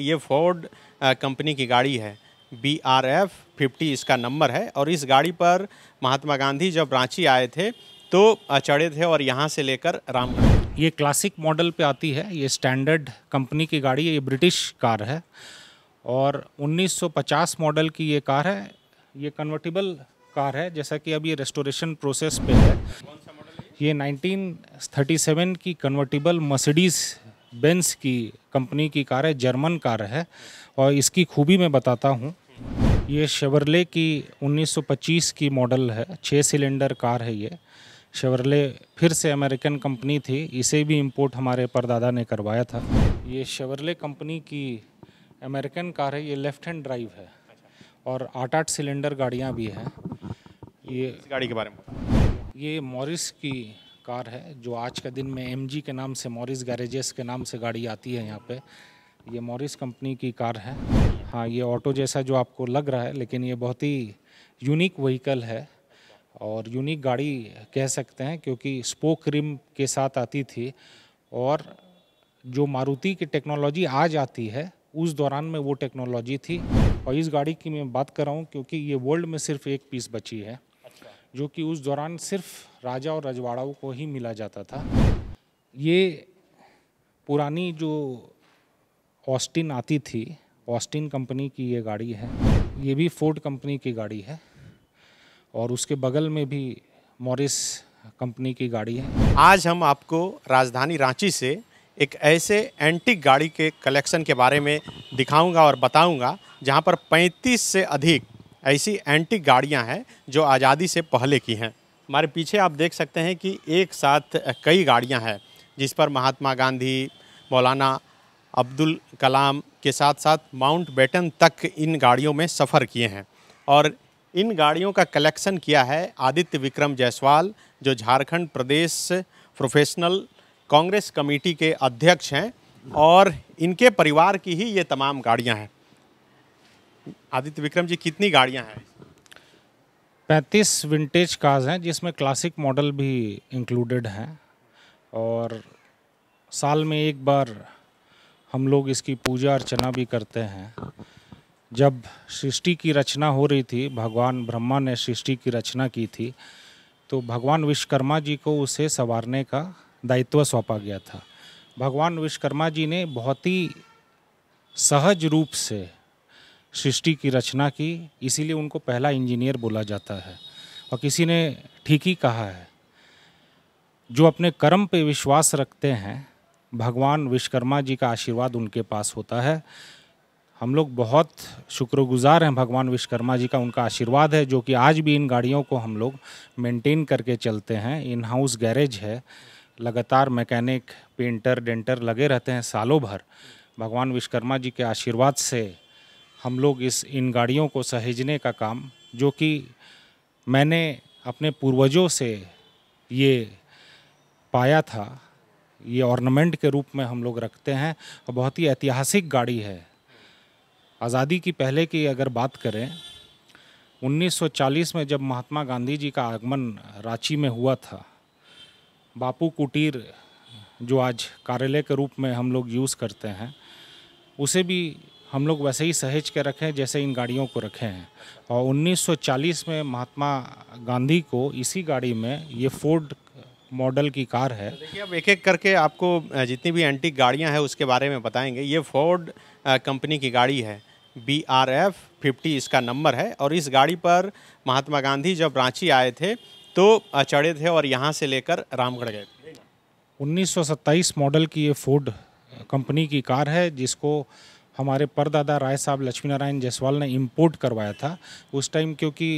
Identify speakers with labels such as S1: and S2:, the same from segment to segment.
S1: ये Ford company की गाड़ी है बी आर एफ फिफ्टी इसका नंबर है और इस गाड़ी पर महात्मा गांधी जब रांची आए थे तो चढ़े थे और यहाँ से लेकर
S2: राम ये क्लासिक मॉडल पे आती है ये स्टैंडर्ड कंपनी की गाड़ी है ये ब्रिटिश कार है और 1950 मॉडल की ये कार है ये कन्वर्टिबल कार है जैसा कि अब ये रेस्टोरेशन प्रोसेस पे है ये 1937 की कन्वर्टिबल मर्सिडीज़ बेंस की कंपनी की कार है जर्मन कार है और इसकी खूबी मैं बताता हूँ ये शेवरले की 1925 की मॉडल है छः सिलेंडर कार है ये शेवरले फिर से अमेरिकन कंपनी थी इसे भी इंपोर्ट हमारे परदादा ने करवाया था ये शेवरले कंपनी की अमेरिकन कार है ये लेफ्ट हैंड ड्राइव है और आठ आठ सिलेंडर गाड़ियाँ भी हैं ये गाड़ी के बारे में ये मॉरिस की कार है जो आज के दिन में एमजी के नाम से मॉरिस गैरेजेस के नाम से गाड़ी आती है यहाँ पे ये मॉरिस कंपनी की कार है हाँ ये ऑटो जैसा जो आपको लग रहा है लेकिन ये बहुत ही यूनिक व्हीकल है और यूनिक गाड़ी कह सकते हैं क्योंकि स्पोक रिम के साथ आती थी और जो मारुति की टेक्नोलॉजी आज आती है उस दौरान में वो टेक्नोलॉजी थी और इस गाड़ी की मैं बात कर रहा हूँ क्योंकि ये वर्ल्ड में सिर्फ एक पीस बची है अच्छा। जो कि उस दौरान सिर्फ राजा और रजवाड़ाओं को ही मिला जाता था ये पुरानी जो ऑस्टिन आती थी ऑस्टिन कंपनी की ये गाड़ी है ये भी फोर्ड कंपनी की गाड़ी है और उसके बगल में भी मॉरिस कंपनी की गाड़ी है आज हम
S1: आपको राजधानी रांची से एक ऐसे एंटिक गाड़ी के कलेक्शन के बारे में दिखाऊंगा और बताऊंगा जहां पर 35 से अधिक ऐसी एंटिक गाड़ियां हैं जो आज़ादी से पहले की हैं हमारे पीछे आप देख सकते हैं कि एक साथ कई गाड़ियां हैं जिस पर महात्मा गांधी मौलाना अब्दुल कलाम के साथ साथ माउंट बेटन तक इन गाड़ियों में सफ़र किए हैं और इन गाड़ियों का कलेक्शन किया है आदित्य विक्रम जायसवाल जो झारखंड प्रदेश प्रोफेशनल कांग्रेस कमेटी के अध्यक्ष हैं और इनके परिवार की ही ये तमाम गाड़ियां हैं आदित्य विक्रम जी कितनी गाड़ियां हैं
S2: पैंतीस विंटेज कार्स हैं जिसमें क्लासिक मॉडल भी इंक्लूडेड हैं और साल में एक बार हम लोग इसकी पूजा अर्चना भी करते हैं जब सृष्टि की रचना हो रही थी भगवान ब्रह्मा ने सृष्टि की रचना की थी तो भगवान विश्वकर्मा जी को उसे संवारने का दायित्व सौंपा गया था भगवान विश्वकर्मा जी ने बहुत ही सहज रूप से सृष्टि की रचना की इसीलिए उनको पहला इंजीनियर बोला जाता है और किसी ने ठीक ही कहा है जो अपने कर्म पे विश्वास रखते हैं भगवान विश्वकर्मा जी का आशीर्वाद उनके पास होता है हम लोग बहुत शुक्रगुजार हैं भगवान विश्वकर्मा जी का उनका आशीर्वाद है जो कि आज भी इन गाड़ियों को हम लोग मेंटेन करके चलते हैं इन हाउस गैरेज है लगातार मैकेनिक पेंटर डेंटर लगे रहते हैं सालों भर भगवान विश्वकर्मा जी के आशीर्वाद से हम लोग इस इन गाड़ियों को सहेजने का काम जो कि मैंने अपने पूर्वजों से ये पाया था ये ऑर्नामेंट के रूप में हम लोग रखते हैं और बहुत ही ऐतिहासिक गाड़ी है आज़ादी की पहले की अगर बात करें 1940 में जब महात्मा गांधी जी का आगमन रांची में हुआ था बापू कुटीर जो आज कार्यालय के रूप में हम लोग यूज़ करते हैं उसे भी हम लोग वैसे ही सहेज के रखें जैसे इन गाड़ियों को रखे हैं और 1940 में महात्मा गांधी को इसी गाड़ी में ये फोर्ड मॉडल की कार है तो देखिए
S1: अब एक एक करके आपको जितनी भी एंटीक गाड़ियां हैं उसके बारे में बताएंगे ये फोर्ड कंपनी की गाड़ी है बी आर एफ फिफ्टी इसका नंबर है और इस गाड़ी पर महात्मा गांधी जब रांची आए थे तो चढ़े थे और यहाँ से लेकर रामगढ़ गए थे
S2: उन्नीस मॉडल की ये फोर्ड कंपनी की कार है जिसको हमारे परदादा राय साहब लक्ष्मी नारायण जायसवाल ने इंपोर्ट करवाया था उस टाइम क्योंकि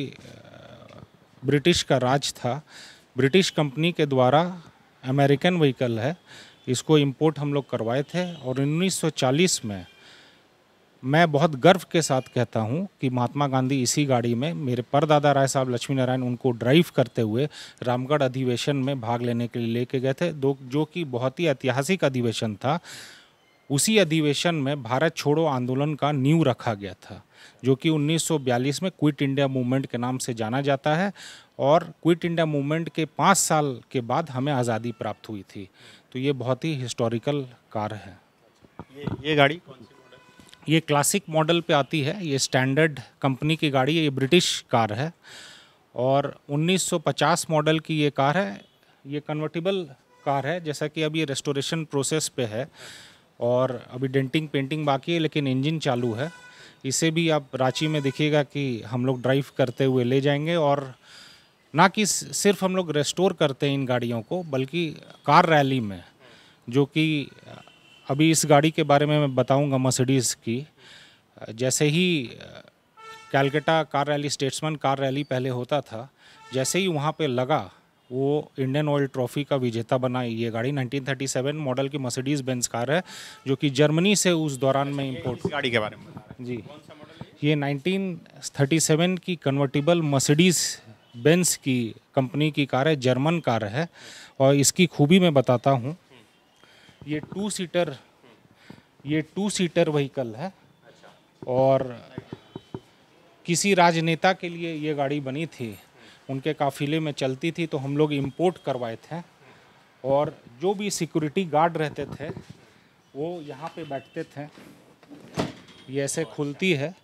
S2: ब्रिटिश का राज था ब्रिटिश कंपनी के द्वारा अमेरिकन व्हीकल है इसको इंपोर्ट हम लोग करवाए थे और 1940 में मैं बहुत गर्व के साथ कहता हूं कि महात्मा गांधी इसी गाड़ी में मेरे परदादा राय साहब लक्ष्मी नारायण उनको ड्राइव करते हुए रामगढ़ अधिवेशन में भाग लेने के लिए लेके गए थे दो जो कि बहुत ही ऐतिहासिक अधिवेशन था उसी अधिवेशन में भारत छोड़ो आंदोलन का नींव रखा गया था जो कि 1942 में क्विट इंडिया मूवमेंट के नाम से जाना जाता है और क्विट इंडिया मूवमेंट के पाँच साल के बाद हमें आज़ादी प्राप्त हुई थी तो ये बहुत ही हिस्टोरिकल कार है ये ये गाड़ी कौन सी मॉडल ये क्लासिक मॉडल पे आती है ये स्टैंडर्ड कंपनी की गाड़ी है ये ब्रिटिश कार है और 1950 मॉडल की ये कार है ये कन्वर्टिबल कार है जैसा कि अब ये रेस्टोरेशन प्रोसेस पे है और अभी डेंटिंग पेंटिंग बाकी है लेकिन इंजन चालू है इसे भी आप रांची में देखिएगा कि हम लोग ड्राइव करते हुए ले जाएंगे और ना कि सिर्फ हम लोग रेस्टोर करते हैं इन गाड़ियों को बल्कि कार रैली में जो कि अभी इस गाड़ी के बारे में मैं बताऊंगा मर्सिडीज़ की जैसे ही Calcutta car rally Statesman car rally पहले होता था जैसे ही वहाँ पर लगा वो इंडियन ऑयल ट्रॉफी का विजेता बना ये गाड़ी 1937 मॉडल की मर्सिडीज बेंज कार है जो कि जर्मनी से उस दौरान में अच्छा, इम्पोर्ट गाड़ी के बारे में जी ये 1937 की कन्वर्टिबल मर्सिडीज बेंस की कंपनी की कार है जर्मन कार है और इसकी खूबी मैं बताता हूँ ये टू सीटर ये टू सीटर व्हीकल है अच्छा। और किसी राजनेता के लिए ये गाड़ी बनी थी उनके काफ़िले में चलती थी तो हम लोग इम्पोर्ट करवाए थे और जो भी सिक्योरिटी गार्ड रहते थे वो यहाँ पे बैठते थे ये ऐसे खुलती है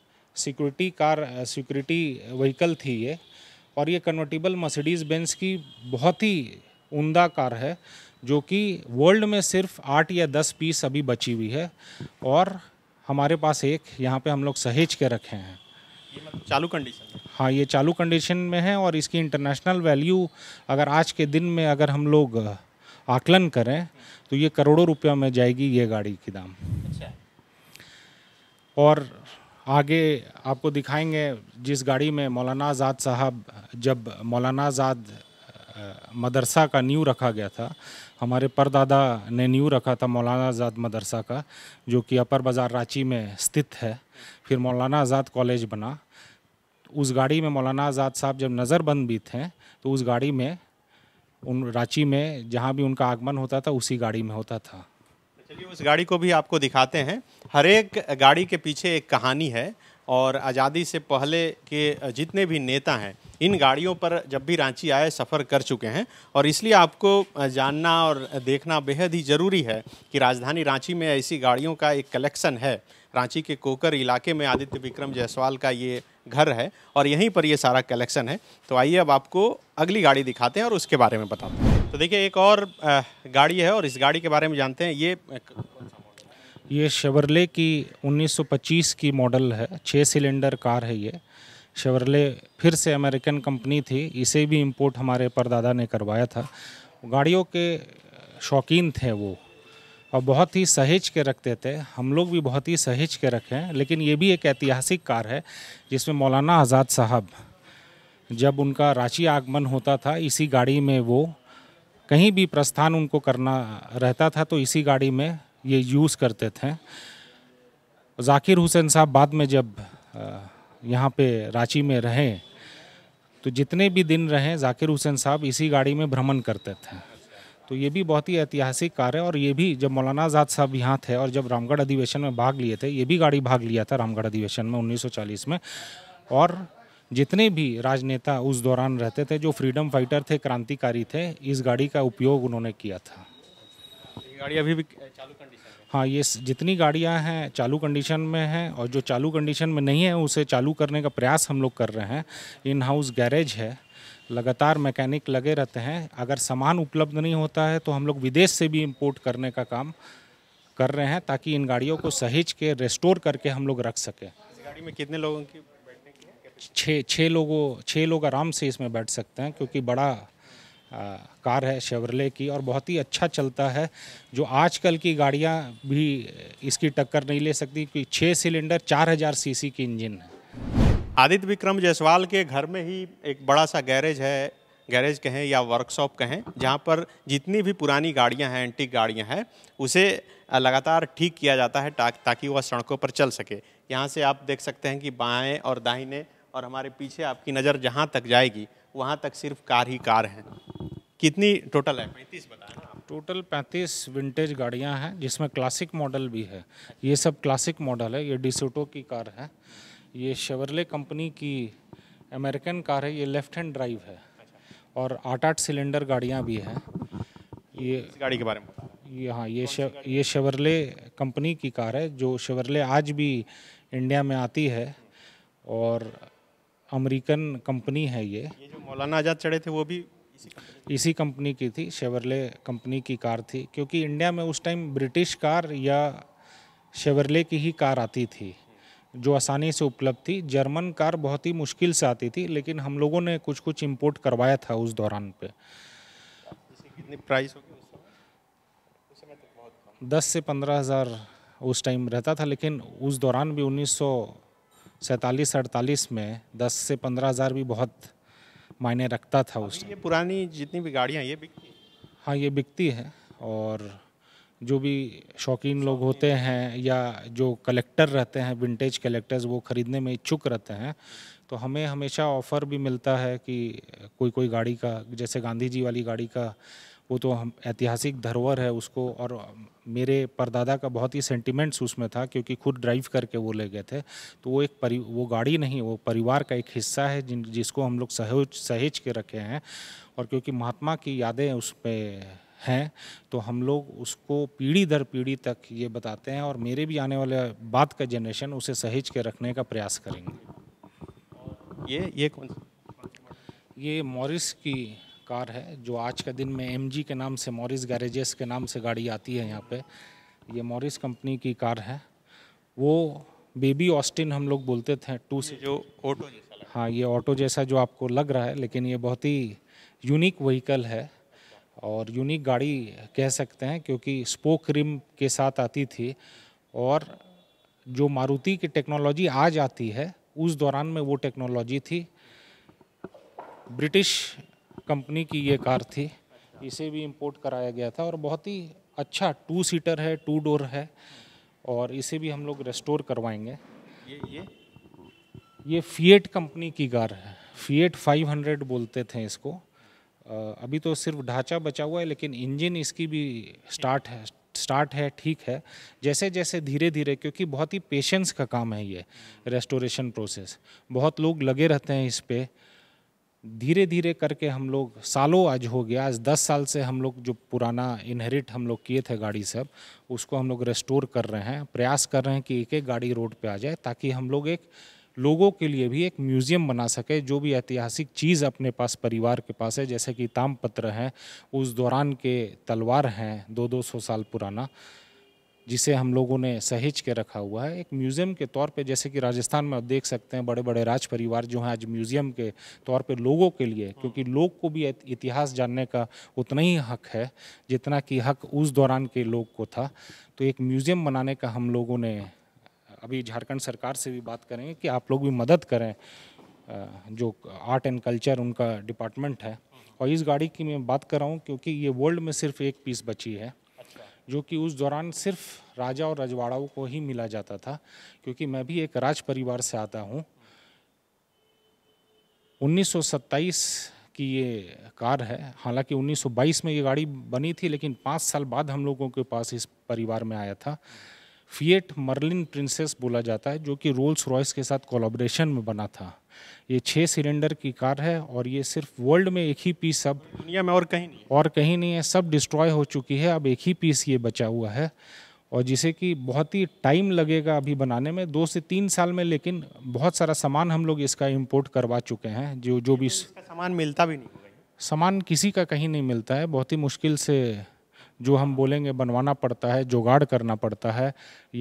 S2: सिक्योरिटी कार सिक्योरिटी व्हीकल थी ये और ये कन्वर्टेबल मर्सिडीज़ बेंस की बहुत ही उमदा कार है जो कि वर्ल्ड में सिर्फ आठ या दस पीस अभी बची हुई है और हमारे पास एक यहाँ पे हम लोग सहेज के रखे हैं
S1: मतलब चालू कंडीशन
S2: हाँ ये चालू कंडीशन में है और इसकी इंटरनेशनल वैल्यू अगर आज के दिन में अगर हम लोग आकलन करें तो ये करोड़ों रुपया में जाएगी ये गाड़ी की दाम अच्छा। और आगे आपको दिखाएंगे जिस गाड़ी में मौलाना आज़ाद साहब जब मौलाना आज़ाद मदरसा का न्यू रखा गया था हमारे परदादा ने न्यू रखा था मौलाना आज़ाद मदरसा का जो कि अपर बाज़ार रांची में स्थित है फिर मौलाना आज़ाद कॉलेज बना उस गाड़ी में मौलाना आज़ाद साहब जब नज़रबंद भी थे तो उस गाड़ी में उन रांची में जहाँ भी उनका आगमन होता था उसी गाड़ी में होता था चलिए उस गाड़ी को भी आपको दिखाते हैं हर एक गाड़ी
S1: के पीछे एक कहानी है और आज़ादी से पहले के जितने भी नेता हैं इन गाड़ियों पर जब भी रांची आए सफ़र कर चुके हैं और इसलिए आपको जानना और देखना बेहद ही ज़रूरी है कि राजधानी रांची में ऐसी गाड़ियों का एक कलेक्शन है रांची के कोकर इलाके में आदित्य विक्रम जायसवाल का ये घर है और यहीं पर ये सारा कलेक्शन है तो आइए अब आपको अगली गाड़ी दिखाते हैं और उसके बारे में बताते हैं तो देखिए एक और गाड़ी है और इस गाड़ी के बारे में जानते हैं ये
S2: ये शेवरले की 1925 की मॉडल है छः सिलेंडर कार है ये शेवरले फिर से अमेरिकन कंपनी थी इसे भी इम्पोर्ट हमारे परदादा ने करवाया था गाड़ियों के शौकीन थे वो और बहुत ही सहेज के रखते थे हम लोग भी बहुत ही सहेज के रखे हैं लेकिन ये भी एक ऐतिहासिक कार है जिसमें मौलाना आज़ाद साहब जब उनका रांची आगमन होता था इसी गाड़ी में वो कहीं भी प्रस्थान उनको करना रहता था तो इसी गाड़ी में ये यूज़ करते थे जाकिर हुसैन साहब बाद में जब यहाँ पे रांची में रहें तो जितने भी दिन रहें जाकिर हुसैन साहब इसी गाड़ी में भ्रमण करते थे तो ये भी बहुत ही ऐतिहासिक कार्य है और ये भी जब मौलाना आज़ाद साहब यहाँ थे और जब रामगढ़ अधिवेशन में भाग लिए थे ये भी गाड़ी भाग लिया था रामगढ़ अधिवेशन में 1940 में और जितने भी राजनेता उस दौरान रहते थे जो फ्रीडम फाइटर थे क्रांतिकारी थे इस गाड़ी का उपयोग उन्होंने किया था ये गाड़ी अभी भी चालू कंडीशन हाँ ये जितनी गाड़ियाँ हैं चालू कंडीशन में हैं और जो चालू कंडीशन में नहीं है उसे चालू करने का प्रयास हम लोग कर रहे हैं इन हाउस गैरेज है लगातार मैकेनिक लगे रहते हैं अगर सामान उपलब्ध नहीं होता है तो हम लोग विदेश से भी इम्पोर्ट करने का काम कर रहे हैं ताकि इन गाड़ियों को सहेज के रेस्टोर करके हम लोग रख सकें
S1: गाड़ी में कितने लोगों की
S2: छः छः लोगों छः लोग आराम से इसमें बैठ सकते हैं क्योंकि बड़ा आ, कार है शेवरले की और बहुत ही अच्छा चलता है जो आजकल की गाड़ियाँ भी इसकी टक्कर नहीं ले सकती क्योंकि छः सिलेंडर चार हज़ार सी की इंजन है आदित्य विक्रम जायसवाल के घर में ही एक
S1: बड़ा सा गैरेज है गैरेज कहें या वर्कशॉप कहें जहाँ पर जितनी भी पुरानी गाड़ियाँ हैं एंटी गाड़ियाँ हैं उसे लगातार ठीक किया जाता है ताकि वह सड़कों पर चल सके यहाँ से आप देख सकते हैं कि बाएँ और दाहिने और हमारे पीछे आपकी नज़र जहाँ तक जाएगी वहाँ तक सिर्फ कार ही कार हैं
S2: कितनी टोटल है
S1: पैंतीस बताए
S2: टोटल पैंतीस विंटेज गाड़ियां हैं जिसमें क्लासिक मॉडल भी है ये सब क्लासिक मॉडल है ये डिसोटो की कार है ये शेवरले कंपनी की अमेरिकन कार है ये लेफ्ट हैंड ड्राइव है और आठ आठ सिलेंडर गाड़ियाँ भी हैं ये गाड़ी के बारे में ये हाँ ये ये शेवरले कंपनी की कार है जो शेवरले आज भी इंडिया में आती है और अमेरिकन कंपनी है ये ये जो मौलाना आज़ाद चढ़े थे वो भी इसी कंपनी की थी शेवरले कंपनी की कार थी क्योंकि इंडिया में उस टाइम ब्रिटिश कार या शेवरले की ही कार आती थी जो आसानी से उपलब्ध थी जर्मन कार बहुत ही मुश्किल से आती थी लेकिन हम लोगों ने कुछ कुछ इम्पोर्ट करवाया था उस दौरान पे
S1: कितनी प्राइस तो
S2: दस से पंद्रह हज़ार उस टाइम रहता था लेकिन उस दौरान भी उन्नीस सौ सैंतालीस अड़तालीस में दस से पंद्रह हज़ार भी बहुत मायने रखता था उस ये पुरानी जितनी भी गाड़ियाँ ये बिकती हाँ ये बिकती है और जो भी शौकीन लोग होते हैं या जो कलेक्टर रहते हैं विंटेज कलेक्टर्स वो ख़रीदने में इच्छुक रहते हैं तो हमें हमेशा ऑफ़र भी मिलता है कि कोई कोई गाड़ी का जैसे गांधी जी वाली गाड़ी का वो तो हम ऐतिहासिक धरोहर है उसको और मेरे परदादा का बहुत ही सेंटिमेंट्स उसमें था क्योंकि खुद ड्राइव करके वो ले गए थे तो वो एक परि वो गाड़ी नहीं वो परिवार का एक हिस्सा है जिन जिसको हम लोग सहेज सहेज के रखे हैं और क्योंकि महात्मा की यादें उस पर हैं तो हम लोग उसको पीढ़ी दर पीढ़ी तक ये बताते हैं और मेरे भी आने वाले बाद का जनरेशन उसे सहेज के रखने का प्रयास करेंगे ये ये कौन ये मॉरिस की कार है जो आज के दिन में एम के नाम से मॉरिस गैरेजेस के नाम से गाड़ी आती है यहाँ पे ये मॉरिस कंपनी की कार है वो बेबी ऑस्टिन हम लोग बोलते थे टू से जो ऑटो हाँ ये ऑटो जैसा जो आपको लग रहा है लेकिन ये बहुत ही यूनिक व्हीकल है और यूनिक गाड़ी कह सकते हैं क्योंकि स्पोक रिम के साथ आती थी और जो मारुति की टेक्नोलॉजी आज आती है उस दौरान में वो टेक्नोलॉजी थी ब्रिटिश कंपनी की ये कार थी इसे भी इंपोर्ट कराया गया था और बहुत ही अच्छा टू सीटर है टू डोर है और इसे भी हम लोग रेस्टोर करवाएंगे ये ये ये फीएट कंपनी की कार है फीएट 500 बोलते थे इसको अभी तो सिर्फ ढांचा बचा हुआ है लेकिन इंजन इसकी भी स्टार्ट है स्टार्ट है ठीक है जैसे जैसे धीरे धीरे क्योंकि बहुत ही पेशेंस का काम है ये रेस्टोरेशन प्रोसेस बहुत लोग लगे रहते हैं इस पर धीरे धीरे करके हम लोग सालों आज हो गया आज दस साल से हम लोग जो पुराना इनहेरिट हम लोग किए थे गाड़ी सब उसको हम लोग रेस्टोर कर रहे हैं प्रयास कर रहे हैं कि एक एक गाड़ी रोड पे आ जाए ताकि हम लोग एक लोगों के लिए भी एक म्यूज़ियम बना सके जो भी ऐतिहासिक चीज़ अपने पास परिवार के पास है जैसे कि तामपत्र हैं उस दौरान के तलवार हैं दो दो सौ साल पुराना जिसे हम लोगों ने सहेज के रखा हुआ है एक म्यूज़ियम के तौर पे जैसे कि राजस्थान में आप देख सकते हैं बड़े बड़े राज परिवार जो हैं आज म्यूज़ियम के तौर पे लोगों के लिए क्योंकि लोग को भी इतिहास जानने का उतना ही हक है जितना कि हक उस दौरान के लोग को था तो एक म्यूज़ियम बनाने का हम लोगों ने अभी झारखंड सरकार से भी बात करेंगे कि आप लोग भी मदद करें जो आर्ट एंड कल्चर उनका डिपार्टमेंट है और इस गाड़ी की मैं बात कर रहा हूँ क्योंकि ये वर्ल्ड में सिर्फ एक पीस बची है अच्छा। जो कि उस दौरान सिर्फ राजा और रजवाड़ाओं को ही मिला जाता था क्योंकि मैं भी एक राज परिवार से आता हूँ उन्नीस की ये कार है हालांकि 1922 में ये गाड़ी बनी थी लेकिन पाँच साल बाद हम लोगों के पास इस परिवार में आया था फिएट मर्लिन प्रिंसेस बोला जाता है जो कि रोल्स रॉयस के साथ कोलाब्रेशन में बना था ये छः सिलेंडर की कार है और ये सिर्फ वर्ल्ड में एक ही पीस अब दुनिया में और कहीं नहीं और कहीं नहीं है सब डिस्ट्रॉय हो चुकी है अब एक ही पीस ये बचा हुआ है और जिसे कि बहुत ही टाइम लगेगा अभी बनाने में दो से तीन साल में लेकिन बहुत सारा सामान हम लोग इसका इम्पोर्ट करवा चुके हैं जो जो भी सामान मिलता भी नहीं सामान किसी का कहीं नहीं मिलता है बहुत ही मुश्किल से जो हम बोलेंगे बनवाना पड़ता है जुगाड़ करना पड़ता है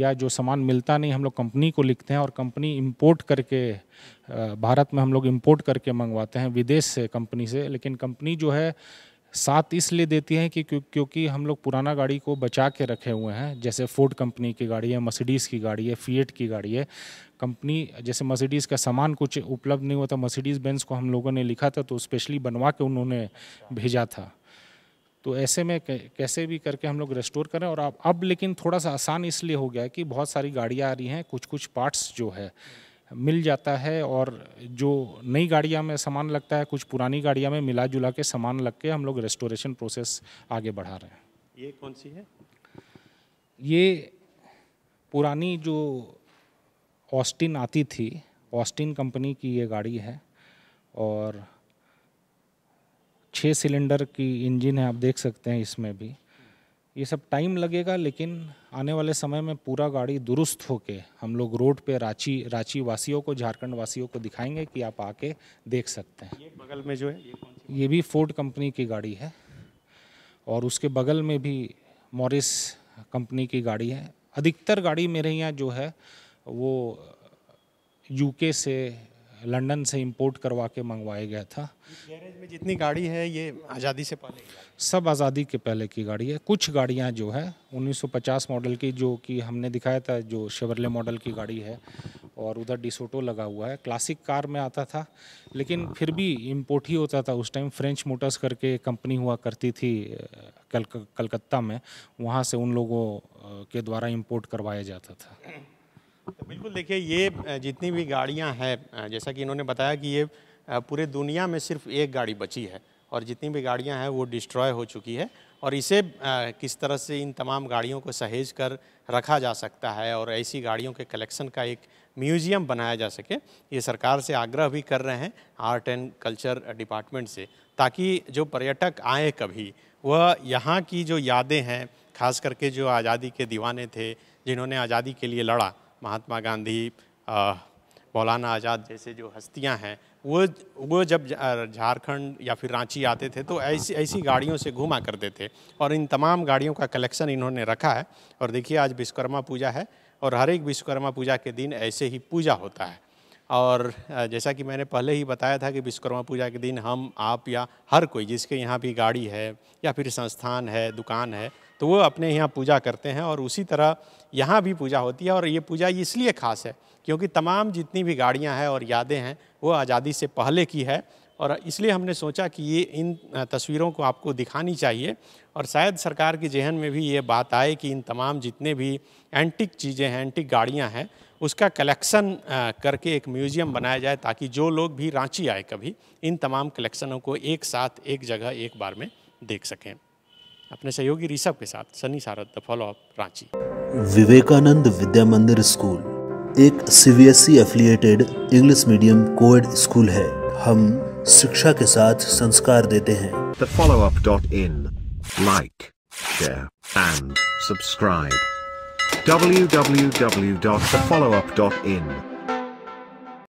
S2: या जो सामान मिलता नहीं हम लोग कंपनी को लिखते हैं और कंपनी इंपोर्ट करके भारत में हम लोग इंपोर्ट करके मंगवाते हैं विदेश से कंपनी से लेकिन कंपनी जो है साथ इसलिए देती है कि क्योंकि हम लोग पुराना गाड़ी को बचा के रखे हुए हैं जैसे फोर्ड कंपनी की गाड़ी है मर्सिडीज़ की गाड़ी है फीएट की गाड़ी है कंपनी जैसे मर्सिडीज़ का सामान कुछ उपलब्ध नहीं हुआ था मर्सिडीज़ बेंस को हम लोगों ने लिखा था तो स्पेशली बनवा के उन्होंने भेजा था तो ऐसे में कैसे भी करके हम लोग रेस्टोर करें और अब अब लेकिन थोड़ा सा आसान इसलिए हो गया है कि बहुत सारी गाड़ियाँ आ रही हैं कुछ कुछ पार्ट्स जो है मिल जाता है और जो नई गाड़ियाँ में सामान लगता है कुछ पुरानी गाड़ियाँ में मिला जुला के सामान लग के हम लोग रेस्टोरेशन प्रोसेस आगे बढ़ा रहे हैं ये कौन सी है ये पुरानी जो ऑस्टिन आती थी ऑस्टिन कंपनी की ये गाड़ी है और छः सिलेंडर की इंजन है आप देख सकते हैं इसमें भी ये सब टाइम लगेगा लेकिन आने वाले समय में पूरा गाड़ी दुरुस्त होके हम लोग रोड पे रांची रांची वासियों को झारखंड वासियों को दिखाएंगे कि आप आके देख सकते हैं ये बगल में जो है ये, ये भी फोर्ड कंपनी की गाड़ी है और उसके बगल में भी मॉरिस कंपनी की गाड़ी है अधिकतर गाड़ी मेरे यहाँ जो है वो यूके से लंदन से इंपोर्ट करवा के मंगवाया गया था
S1: गैरेज में जितनी गाड़ी
S2: है ये आज़ादी से पहले सब आज़ादी के पहले की गाड़ी है कुछ गाड़ियाँ जो है 1950 मॉडल की जो कि हमने दिखाया था जो शेवरले मॉडल की गाड़ी है और उधर डिसोटो लगा हुआ है क्लासिक कार में आता था लेकिन फिर भी इम्पोर्ट ही होता था उस टाइम फ्रेंच मोटर्स करके कंपनी हुआ करती थी कल, कलकत्ता में वहाँ से उन लोगों के द्वारा इम्पोर्ट करवाया जाता था
S1: बिल्कुल देखिए ये जितनी भी गाड़ियां हैं जैसा कि इन्होंने बताया कि ये पूरे दुनिया में सिर्फ एक गाड़ी बची है और जितनी भी गाड़ियां हैं वो डिस्ट्रॉय हो चुकी है और इसे किस तरह से इन तमाम गाड़ियों को सहेज कर रखा जा सकता है और ऐसी गाड़ियों के कलेक्शन का एक म्यूजियम बनाया जा सके ये सरकार से आग्रह भी कर रहे हैं आर्ट एंड कल्चर डिपार्टमेंट से ताकि जो पर्यटक आए कभी वह यहाँ की जो यादें हैं खास करके जो आज़ादी के दीवाने थे जिन्होंने आज़ादी के लिए लड़ा महात्मा गांधी मौलाना आज़ाद जैसे जो हस्तियां हैं वो वो जब झारखंड या फिर रांची आते थे तो ऐसी ऐसी गाड़ियों से घूमा करते थे और इन तमाम गाड़ियों का कलेक्शन इन्होंने रखा है और देखिए आज विश्वकर्मा पूजा है और हर एक विश्वकर्मा पूजा के दिन ऐसे ही पूजा होता है और जैसा कि मैंने पहले ही बताया था कि विश्वकर्मा पूजा के दिन हम आप या हर कोई जिसके यहाँ भी गाड़ी है या फिर संस्थान है दुकान है तो वो अपने यहाँ पूजा करते हैं और उसी तरह यहाँ भी पूजा होती है और ये पूजा इसलिए खास है क्योंकि तमाम जितनी भी गाड़ियाँ हैं और यादें हैं वो आज़ादी से पहले की है और इसलिए हमने सोचा कि ये इन तस्वीरों को आपको दिखानी चाहिए और शायद सरकार के जहन में भी ये बात आए कि इन तमाम जितने भी एंटिक चीज़ें हैं एंटिक गाड़ियाँ हैं उसका कलेक्शन करके एक म्यूज़ियम बनाया जाए ताकि जो लोग भी रांची आए कभी इन तमाम कलेक्शनों को एक साथ एक जगह एक बार में देख सकें अपने सहयोगी ऋषभ के साथ Sunny Sarad the follow up Ranchi
S2: Vivekanand Vidya Mandir school एक CBSE affiliated English medium coed school है हम शिक्षा के साथ संस्कार देते हैं
S1: the follow follow up dot in like share and subscribe www.thefollowup.in